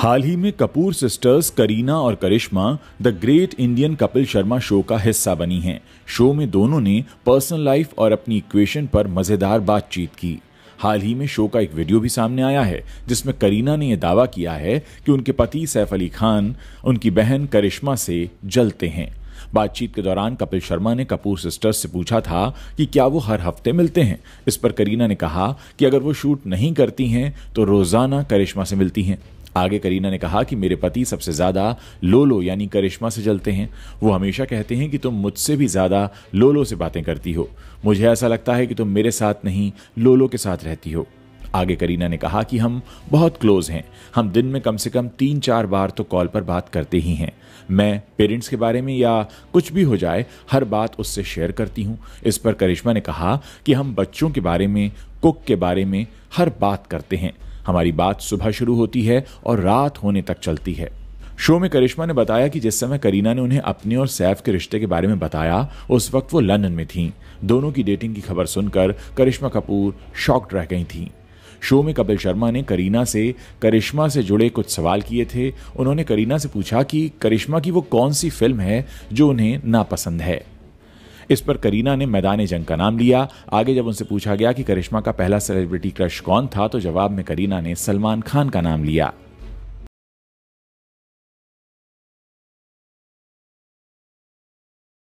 हाल ही में कपूर सिस्टर्स करीना और Karisma the great Indian Kapil Sharma show का हिस्सा बनी हैं। शो में दोनों ने पर्सनल लाइफ और अपनी इक्वेशन पर मज़ेदार बातचीत की हाल ही में शो का एक वीडियो भी सामने आया है जिसमें करीना ने यह दावा किया है कि उनके पति सैफ अली खान उनकी बहन करिश्मा से जलते हैं बातचीत के दौरान कपिल शर्मा ने कपूर सिस्टर्स से पूछा था कि क्या वो हर हफ्ते मिलते हैं इस पर करीना ने कहा कि अगर वो शूट नहीं करती हैं तो रोज़ाना करिश्मा से मिलती हैं आगे करीना ने कहा कि मेरे पति सबसे ज़्यादा लोलो यानी करिश्मा से जलते हैं वो हमेशा कहते हैं कि तुम मुझसे भी ज़्यादा लोलो से बातें करती हो मुझे ऐसा लगता है कि तुम मेरे साथ नहीं लोलो के साथ रहती हो आगे करीना ने कहा कि हम बहुत क्लोज हैं हम दिन में कम से कम तीन चार बार तो कॉल पर बात करते ही हैं मैं पेरेंट्स के बारे में या कुछ भी हो जाए हर बात उससे शेयर करती हूँ इस पर करिश्मा ने कहा कि हम बच्चों के बारे में कुक के बारे में हर बात करते हैं हमारी बात सुबह शुरू होती है और रात होने तक चलती है शो में करिश्मा ने बताया कि जिस समय करीना ने उन्हें अपने और सैफ के रिश्ते के बारे में बताया उस वक्त वो लंदन में थीं दोनों की डेटिंग की खबर सुनकर करिश्मा कपूर शॉक्ड रह गई थीं शो में कपिल शर्मा ने करीना से करिश्मा से जुड़े कुछ सवाल किए थे उन्होंने करीना से पूछा कि करिश्मा की वो कौन सी फिल्म है जो उन्हें नापसंद है इस पर करीना ने मैदान जंग का नाम लिया आगे जब उनसे पूछा गया कि करिश्मा का पहला सेलिब्रिटी क्रश कौन था तो जवाब में करीना ने सलमान खान का नाम लिया